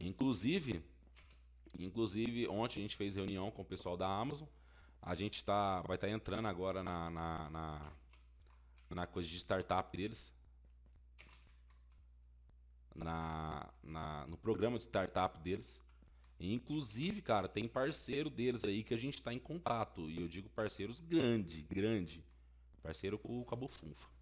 Inclusive, inclusive ontem a gente fez reunião com o pessoal da Amazon. A gente tá, vai estar tá entrando agora na, na, na, na, coisa de startup deles. Na, na, no programa de startup deles. inclusive, cara, tem parceiro deles aí que a gente está em contato. E eu digo parceiros grande, grande. Parceiro com o Cabo Funfa.